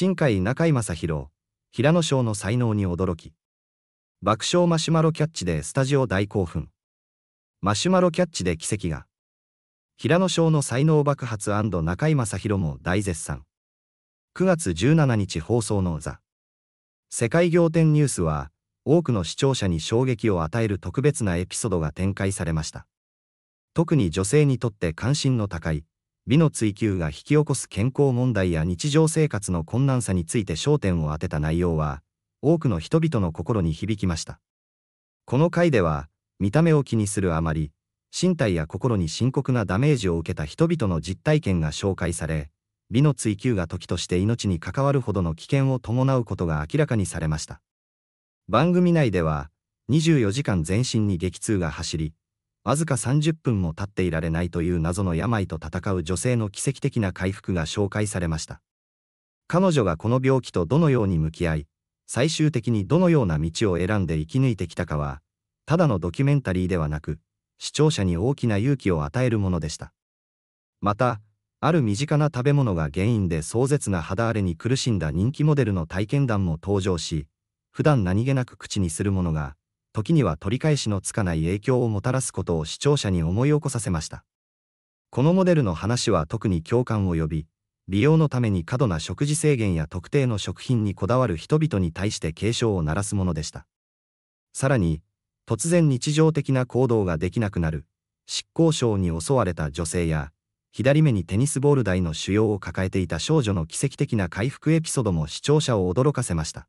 新海中井正宏、平野翔の才能に驚き。爆笑マシュマロキャッチでスタジオ大興奮。マシュマロキャッチで奇跡が。平野翔の才能爆発中井正宏も大絶賛。9月17日放送のザ。世界仰天ニュースは、多くの視聴者に衝撃を与える特別なエピソードが展開されました。特に女性にとって関心の高い、美の追求が引き起こす健康問題や日常生活の困難さについて焦点を当てた内容は、多くの人々の心に響きました。この回では、見た目を気にするあまり、身体や心に深刻なダメージを受けた人々の実体験が紹介され、美の追求が時として命に関わるほどの危険を伴うことが明らかにされました。番組内では、24時間全身に激痛が走り、わずか30分も経っていられないという謎の病と闘う女性の奇跡的な回復が紹介されました。彼女がこの病気とどのように向き合い、最終的にどのような道を選んで生き抜いてきたかは、ただのドキュメンタリーではなく、視聴者に大きな勇気を与えるものでした。また、ある身近な食べ物が原因で壮絶な肌荒れに苦しんだ人気モデルの体験談も登場し、普段何気なく口にするものが、時には取り返しのつかない影響をもたらすことを視聴者に思い起こさせました。このモデルの話は特に共感を呼び、利用のために過度な食事制限や特定の食品にこだわる人々に対して警鐘を鳴らすものでした。さらに、突然日常的な行動ができなくなる、執行症に襲われた女性や、左目にテニスボール台の腫瘍を抱えていた少女の奇跡的な回復エピソードも視聴者を驚かせました。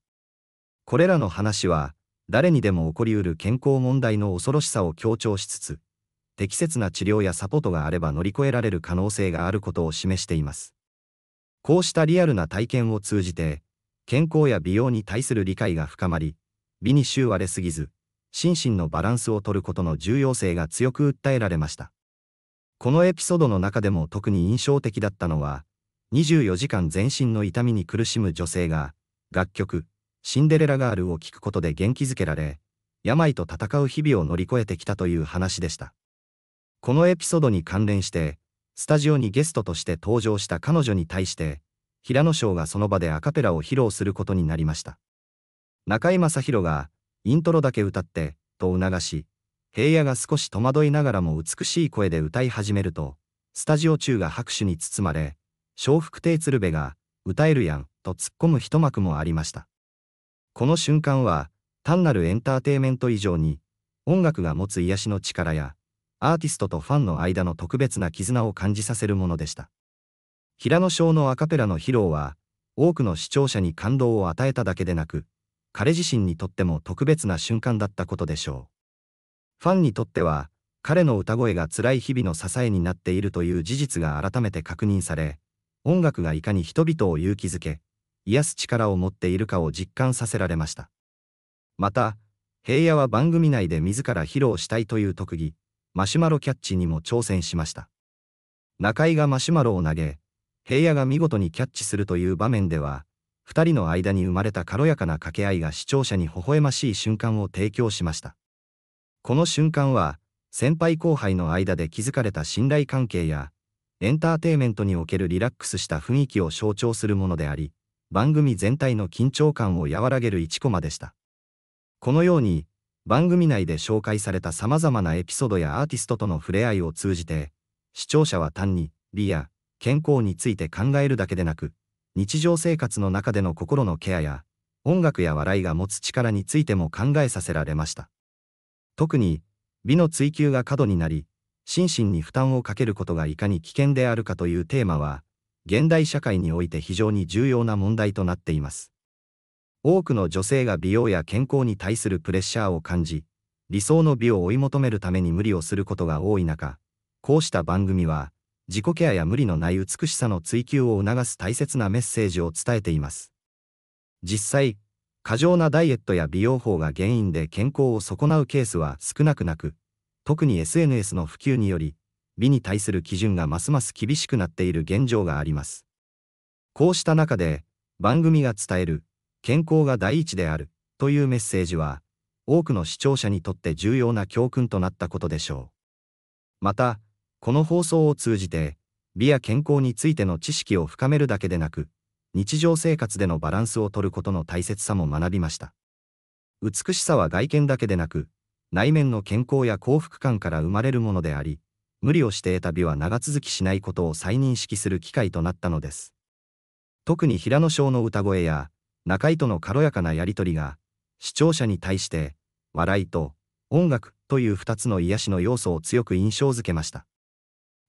これらの話は、誰にでも起こりうる健康問題の恐ろしさを強調しつつ、適切な治療やサポートがあれば乗り越えられる可能性があることを示しています。こうしたリアルな体験を通じて、健康や美容に対する理解が深まり、美に終われすぎず、心身のバランスをとることの重要性が強く訴えられました。このエピソードの中でも特に印象的だったのは、24時間全身の痛みに苦しむ女性が、楽曲、シンデレラガールを聞くことで元気づけられ、病と戦う日々を乗り越えてきたという話でした。このエピソードに関連して、スタジオにゲストとして登場した彼女に対して、平野翔がその場でアカペラを披露することになりました。中井正宏が、イントロだけ歌って、と促し、平野が少し戸惑いながらも美しい声で歌い始めると、スタジオ中が拍手に包まれ、笑福亭鶴瓶が、歌えるやん、と突っ込む一幕もありました。この瞬間は、単なるエンターテイメント以上に、音楽が持つ癒しの力や、アーティストとファンの間の特別な絆を感じさせるものでした。平野翔のアカペラの披露は、多くの視聴者に感動を与えただけでなく、彼自身にとっても特別な瞬間だったことでしょう。ファンにとっては、彼の歌声が辛い日々の支えになっているという事実が改めて確認され、音楽がいかに人々を勇気づけ、癒す力を持っているかを実感させられました。また、平野は番組内で自ら披露したいという特技、マシュマロキャッチにも挑戦しました。中井がマシュマロを投げ、平野が見事にキャッチするという場面では、2人の間に生まれた軽やかな掛け合いが視聴者に微笑ましい瞬間を提供しました。この瞬間は、先輩後輩の間で築かれた信頼関係や、エンターテイメントにおけるリラックスした雰囲気を象徴するものであり、番組全体の緊張感を和らげる1コマでした。このように、番組内で紹介された様々なエピソードやアーティストとの触れ合いを通じて、視聴者は単に美や健康について考えるだけでなく、日常生活の中での心のケアや、音楽や笑いが持つ力についても考えさせられました。特に、美の追求が過度になり、心身に負担をかけることがいかに危険であるかというテーマは、現代社会において非常に重要な問題となっています。多くの女性が美容や健康に対するプレッシャーを感じ、理想の美を追い求めるために無理をすることが多い中、こうした番組は、自己ケアや無理のない美しさの追求を促す大切なメッセージを伝えています。実際、過剰なダイエットや美容法が原因で健康を損なうケースは少なくなく、特に SNS の普及により、美に対する基準がますます厳しくなっている現状があります。こうした中で、番組が伝える、健康が第一である、というメッセージは、多くの視聴者にとって重要な教訓となったことでしょう。また、この放送を通じて、美や健康についての知識を深めるだけでなく、日常生活でのバランスをとることの大切さも学びました。美しさは外見だけでなく、内面の健康や幸福感から生まれるものであり、無理をして得た美は長続きしないことを再認識する機会となったのです。特に平野翔の歌声や中井との軽やかなやり取りが視聴者に対して笑いと音楽という2つの癒しの要素を強く印象づけました。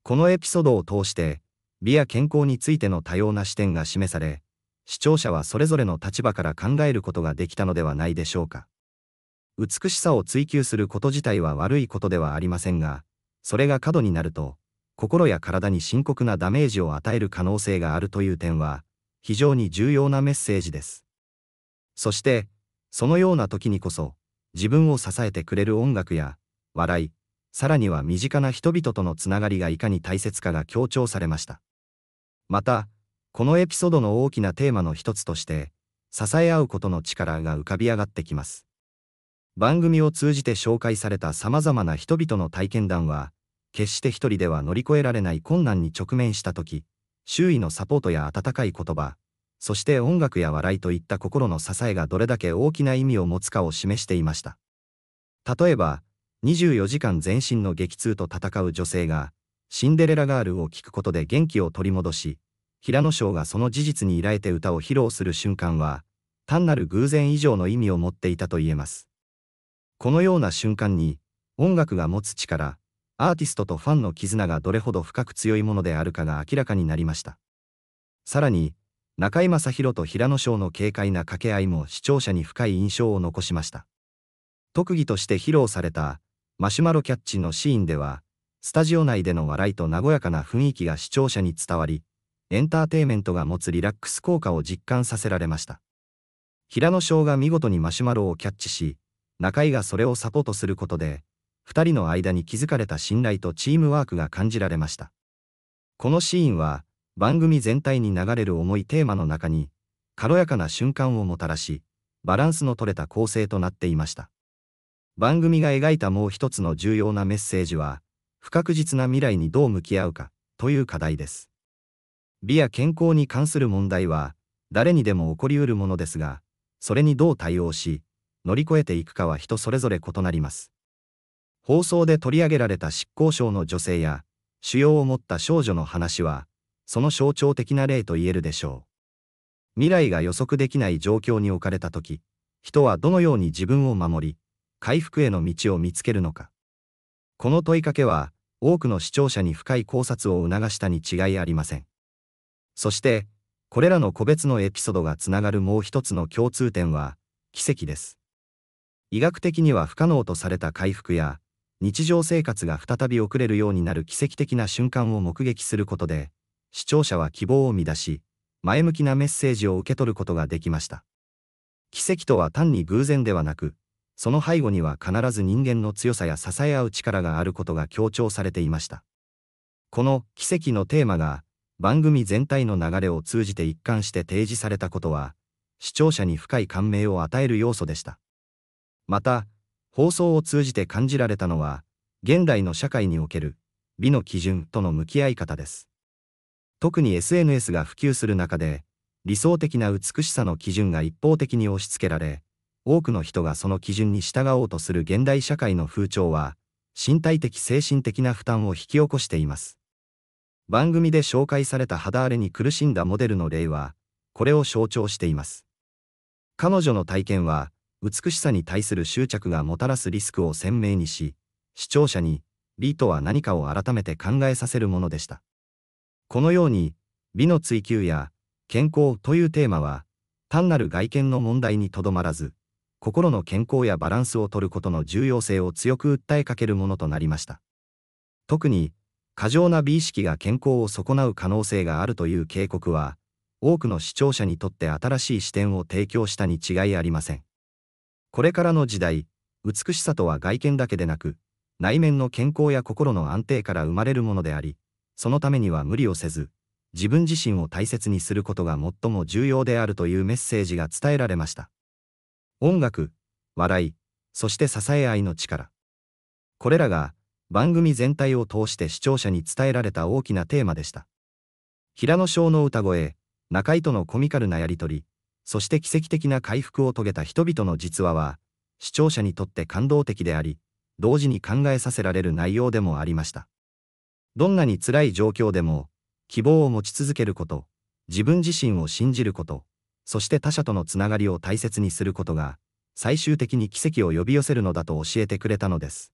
このエピソードを通して美や健康についての多様な視点が示され視聴者はそれぞれの立場から考えることができたのではないでしょうか。美しさを追求すること自体は悪いことではありませんがそれが過度になると、心や体に深刻なダメージを与える可能性があるという点は、非常に重要なメッセージです。そして、そのような時にこそ、自分を支えてくれる音楽や、笑い、さらには身近な人々とのつながりがいかに大切かが強調されました。また、このエピソードの大きなテーマの一つとして、支え合うことの力が浮かび上がってきます。番組を通じて紹介された様々な人々の体験談は、決して一人では乗り越えられない困難に直面した時、周囲のサポートや温かい言葉、そして音楽や笑いといった心の支えがどれだけ大きな意味を持つかを示していました。例えば、24時間全身の激痛と戦う女性が、シンデレラガールを聴くことで元気を取り戻し、平野翔がその事実に依頼て歌を披露する瞬間は、単なる偶然以上の意味を持っていたと言えます。このような瞬間に、音楽が持つ力、アーティストとファンの絆がどれほど深く強いものであるかが明らかになりました。さらに、中居正広と平野翔の軽快な掛け合いも視聴者に深い印象を残しました。特技として披露された、マシュマロキャッチのシーンでは、スタジオ内での笑いと和やかな雰囲気が視聴者に伝わり、エンターテイメントが持つリラックス効果を実感させられました。平野翔が見事にマシュマロをキャッチし、中井がそれをサポートすることで、2人の間に築かれた信頼とチームワークが感じられました。このシーンは、番組全体に流れる重いテーマの中に、軽やかな瞬間をもたらし、バランスの取れた構成となっていました。番組が描いたもう一つの重要なメッセージは、不確実な未来にどう向き合うか、という課題です。美や健康に関する問題は、誰にでも起こりうるものですが、それにどう対応し、乗り越えていくかは人それぞれ異なります。放送で取り上げられた執行省の女性や、腫瘍を持った少女の話は、その象徴的な例と言えるでしょう。未来が予測できない状況に置かれた時、人はどのように自分を守り、回復への道を見つけるのか。この問いかけは、多くの視聴者に深い考察を促したに違いありません。そして、これらの個別のエピソードがつながるもう一つの共通点は、奇跡です。医学的には不可能とされた回復や、日常生活が再び遅れるようになる奇跡的な瞬間を目撃することで、視聴者は希望を乱出し、前向きなメッセージを受け取ることができました。奇跡とは単に偶然ではなく、その背後には必ず人間の強さや支え合う力があることが強調されていました。この奇跡のテーマが番組全体の流れを通じて一貫して提示されたことは視聴者に深い感銘を与える要素でした。また、放送を通じて感じられたのは、現代の社会における美の基準との向き合い方です。特に SNS が普及する中で、理想的な美しさの基準が一方的に押し付けられ、多くの人がその基準に従おうとする現代社会の風潮は、身体的精神的な負担を引き起こしています。番組で紹介された肌荒れに苦しんだモデルの例は、これを象徴しています。彼女の体験は、美しさに対する執着がもたらすリスクを鮮明にし、視聴者に、美とは何かを改めて考えさせるものでした。このように、美の追求や健康というテーマは、単なる外見の問題にとどまらず、心の健康やバランスをとることの重要性を強く訴えかけるものとなりました。特に、過剰な美意識が健康を損なう可能性があるという警告は、多くの視聴者にとって新しい視点を提供したに違いありません。これからの時代、美しさとは外見だけでなく、内面の健康や心の安定から生まれるものであり、そのためには無理をせず、自分自身を大切にすることが最も重要であるというメッセージが伝えられました。音楽、笑い、そして支え合いの力。これらが番組全体を通して視聴者に伝えられた大きなテーマでした。平野翔の歌声、中井とのコミカルなやりとり、そして奇跡的な回復を遂げた人々の実話は、視聴者にとって感動的であり、同時に考えさせられる内容でもありました。どんなに辛い状況でも、希望を持ち続けること、自分自身を信じること、そして他者とのつながりを大切にすることが、最終的に奇跡を呼び寄せるのだと教えてくれたのです。